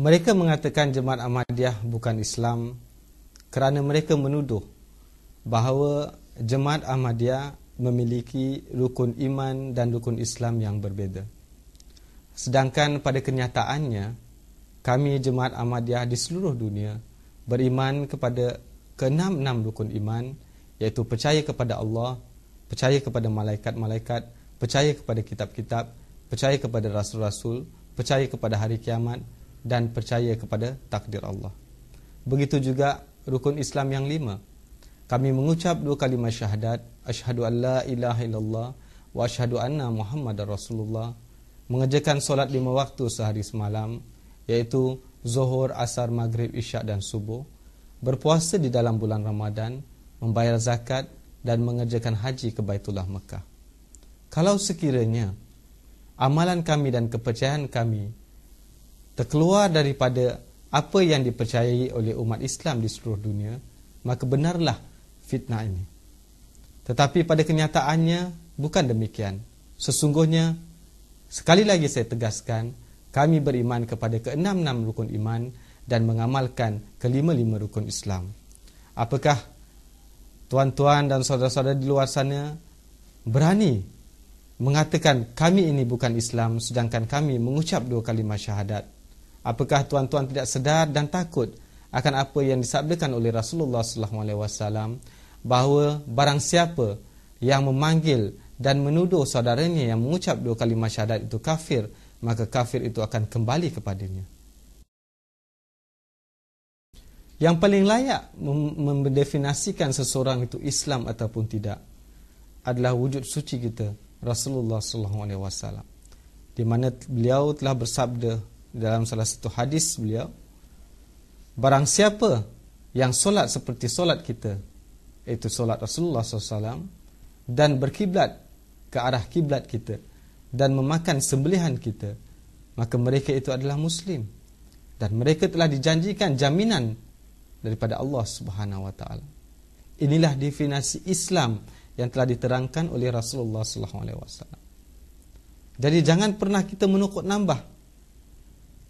Mereka mengatakan jemaat Ahmadiyah bukan Islam kerana mereka menuduh bahawa jemaat Ahmadiyah memiliki rukun iman dan rukun Islam yang berbeza. Sedangkan pada kenyataannya, kami jemaat Ahmadiyah di seluruh dunia beriman kepada keenam-enam rukun iman iaitu percaya kepada Allah, percaya kepada malaikat-malaikat, percaya kepada kitab-kitab, percaya kepada rasul-rasul, percaya kepada hari kiamat, dan percaya kepada takdir Allah. Begitu juga rukun Islam yang lima. Kami mengucap dua kalimah syahadat, asyhadu an la ilaha illallah wa asyhadu anna muhammadar rasulullah, mengerjakan solat lima waktu sehari semalam iaitu zuhur, asar, maghrib, isyak dan subuh, berpuasa di dalam bulan Ramadan, membayar zakat dan mengerjakan haji ke Baitullah Mekah. Kalau sekiranya amalan kami dan kepercayaan kami terkeluar daripada apa yang dipercayai oleh umat Islam di seluruh dunia, maka benarlah fitnah ini. Tetapi pada kenyataannya bukan demikian. Sesungguhnya sekali lagi saya tegaskan, kami beriman kepada keenam-enam rukun iman dan mengamalkan kelima-lima rukun Islam. Apakah tuan-tuan dan saudara-saudara di luar sana berani mengatakan kami ini bukan Islam sedangkan kami mengucap dua kalimah syahadat? Apakah tuan-tuan tidak sedar dan takut akan apa yang disabdakan oleh Rasulullah Sallallahu SAW bahawa barang siapa yang memanggil dan menuduh saudaranya yang mengucap dua kalimah syahadat itu kafir, maka kafir itu akan kembali kepadanya. Yang paling layak mendefinisikan seseorang itu Islam ataupun tidak adalah wujud suci kita Rasulullah Sallallahu Alaihi Wasallam di mana beliau telah bersabda dalam salah satu hadis beliau barang siapa yang solat seperti solat kita iaitu solat Rasulullah SAW dan berkiblat ke arah kiblat kita dan memakan sembelihan kita maka mereka itu adalah muslim dan mereka telah dijanjikan jaminan daripada Allah Subhanahu wa taala inilah definisi Islam yang telah diterangkan oleh Rasulullah sallallahu alaihi wasallam jadi jangan pernah kita menukut nambah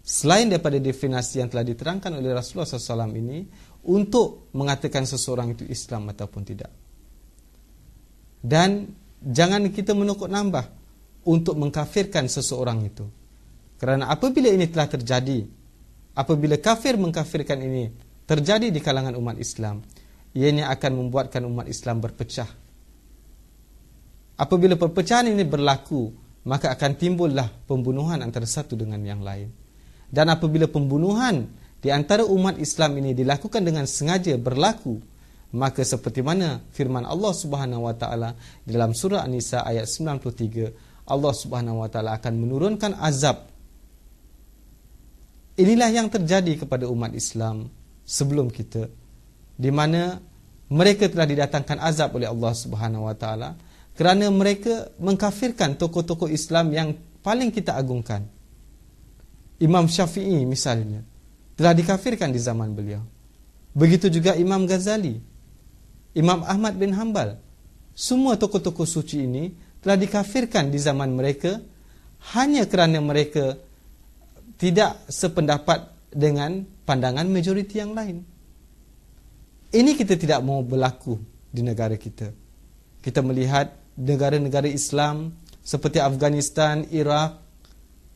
Selain daripada definasi yang telah diterangkan oleh Rasulullah SAW ini Untuk mengatakan seseorang itu Islam ataupun tidak Dan jangan kita menukut nambah Untuk mengkafirkan seseorang itu Kerana apabila ini telah terjadi Apabila kafir mengkafirkan ini Terjadi di kalangan umat Islam Ianya akan membuatkan umat Islam berpecah Apabila perpecahan ini berlaku Maka akan timbullah pembunuhan antara satu dengan yang lain dan apabila pembunuhan di antara umat Islam ini dilakukan dengan sengaja berlaku maka seperti mana firman Allah Subhanahu wa taala dalam surah An-Nisa ayat 93 Allah Subhanahu wa taala akan menurunkan azab inilah yang terjadi kepada umat Islam sebelum kita di mana mereka telah didatangkan azab oleh Allah Subhanahu wa taala kerana mereka mengkafirkan tokoh-tokoh Islam yang paling kita agungkan Imam Syafi'i misalnya telah dikafirkan di zaman beliau. Begitu juga Imam Ghazali, Imam Ahmad bin Hanbal. Semua tokoh-tokoh suci ini telah dikafirkan di zaman mereka hanya kerana mereka tidak sependapat dengan pandangan majoriti yang lain. Ini kita tidak mau berlaku di negara kita. Kita melihat negara-negara Islam seperti Afghanistan, Iraq,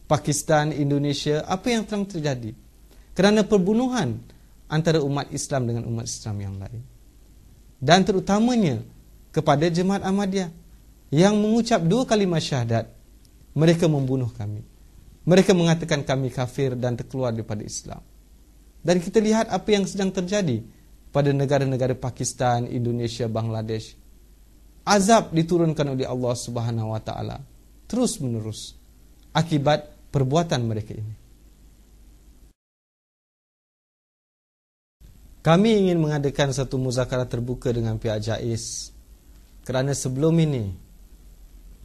Pakistan, Indonesia, apa yang telah terjadi? Kerana perbunuhan antara umat Islam dengan umat Islam yang lain. Dan terutamanya kepada jemaat Ahmadiyah yang mengucap dua kalimah syahadat, mereka membunuh kami. Mereka mengatakan kami kafir dan terkeluar daripada Islam. Dan kita lihat apa yang sedang terjadi pada negara-negara Pakistan, Indonesia, Bangladesh. Azab diturunkan oleh Allah Subhanahu wa taala terus menerus akibat perbuatan mereka ini. Kami ingin mengadakan satu muzakarah terbuka dengan pihak JAIS kerana sebelum ini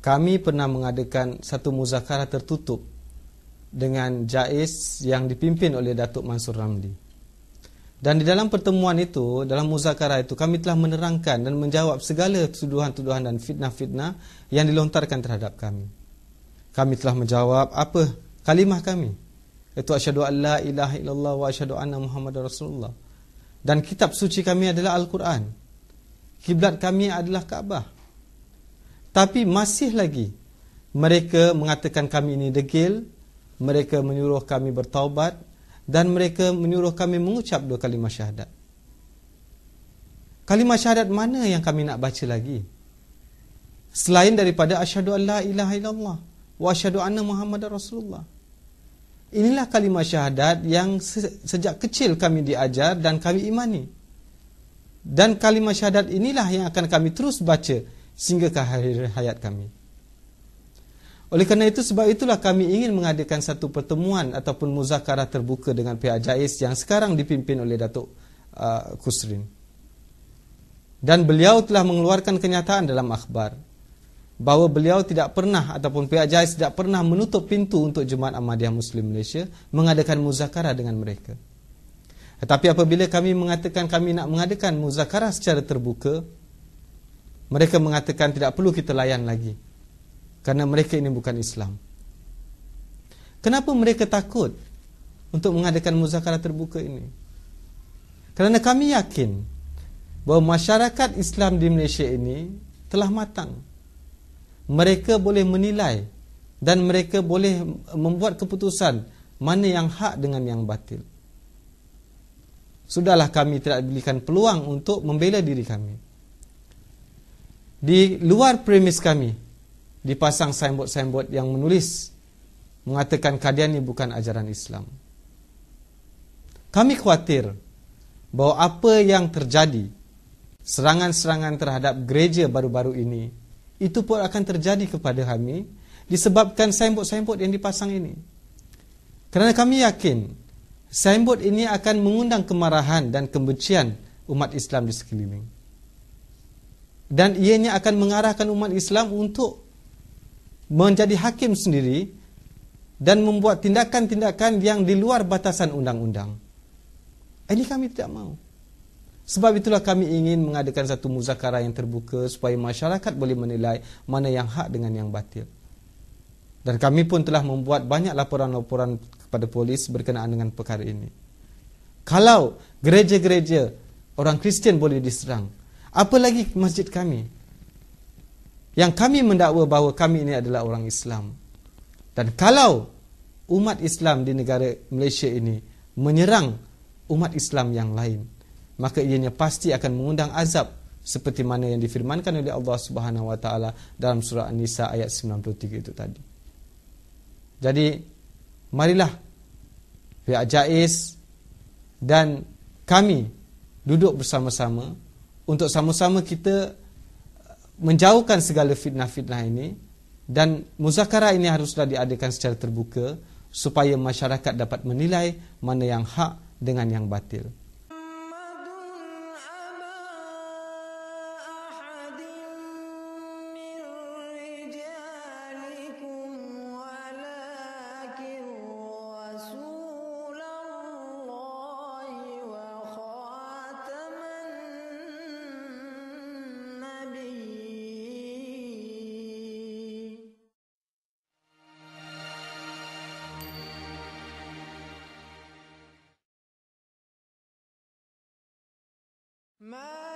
kami pernah mengadakan satu muzakarah tertutup dengan JAIS yang dipimpin oleh Datuk Mansur Ramli. Dan di dalam pertemuan itu, dalam muzakarah itu kami telah menerangkan dan menjawab segala tuduhan-tuduhan dan fitnah-fitnah yang dilontarkan terhadap kami kami telah menjawab apa kalimah kami iaitu asyhadu an ilaha illallah wa asyhadu anna muhammadar rasulullah dan kitab suci kami adalah al-Quran kiblat kami adalah Kaabah tapi masih lagi mereka mengatakan kami ini degil mereka menyuruh kami bertaubat dan mereka menyuruh kami mengucap dua kalimah syahadat kalimah syahadat mana yang kami nak baca lagi selain daripada asyhadu an la ilaha illallah wa asyhadu anna muhammadar rasulullah inilah kalimah syahadat yang sejak kecil kami diajar dan kami imani dan kalimah syahadat inilah yang akan kami terus baca sehingga ke akhir hayat kami oleh kerana itu sebab itulah kami ingin mengadakan satu pertemuan ataupun muzakarah terbuka dengan pihak JAIS yang sekarang dipimpin oleh Datuk uh, Kusrin. Dan beliau telah mengeluarkan kenyataan dalam akhbar bahawa beliau tidak pernah ataupun pihak JAIS tidak pernah menutup pintu untuk Jemaat Ahmadiyah Muslim Malaysia mengadakan muzakarah dengan mereka. Tetapi apabila kami mengatakan kami nak mengadakan muzakarah secara terbuka, mereka mengatakan tidak perlu kita layan lagi kerana mereka ini bukan Islam. Kenapa mereka takut untuk mengadakan muzakarah terbuka ini? Kerana kami yakin bahawa masyarakat Islam di Malaysia ini telah matang mereka boleh menilai dan mereka boleh membuat keputusan mana yang hak dengan yang batil. Sudahlah kami tidak diberikan peluang untuk membela diri kami. Di luar premis kami, dipasang signboard-signboard yang menulis mengatakan kadian ini bukan ajaran Islam. Kami khawatir bahawa apa yang terjadi, serangan-serangan terhadap gereja baru-baru ini, itu pun akan terjadi kepada kami Disebabkan signboard-signboard yang dipasang ini Kerana kami yakin Signboard ini akan mengundang kemarahan dan kebencian umat Islam di sekeliling Dan ianya akan mengarahkan umat Islam untuk Menjadi hakim sendiri Dan membuat tindakan-tindakan yang di luar batasan undang-undang Ini kami tidak mahu sebab itulah kami ingin mengadakan satu muzakarah yang terbuka supaya masyarakat boleh menilai mana yang hak dengan yang batil. Dan kami pun telah membuat banyak laporan-laporan kepada polis berkenaan dengan perkara ini. Kalau gereja-gereja orang Kristian boleh diserang, apa lagi masjid kami? Yang kami mendakwa bahawa kami ini adalah orang Islam. Dan kalau umat Islam di negara Malaysia ini menyerang umat Islam yang lain, maka ianya pasti akan mengundang azab seperti mana yang difirmankan oleh Allah Subhanahu wa taala dalam surah An-Nisa ayat 93 itu tadi. Jadi marilah pihak Jais dan kami duduk bersama-sama untuk sama-sama kita uh, menjauhkan segala fitnah-fitnah ini dan muzakarah ini haruslah diadakan secara terbuka supaya masyarakat dapat menilai mana yang hak dengan yang batil. My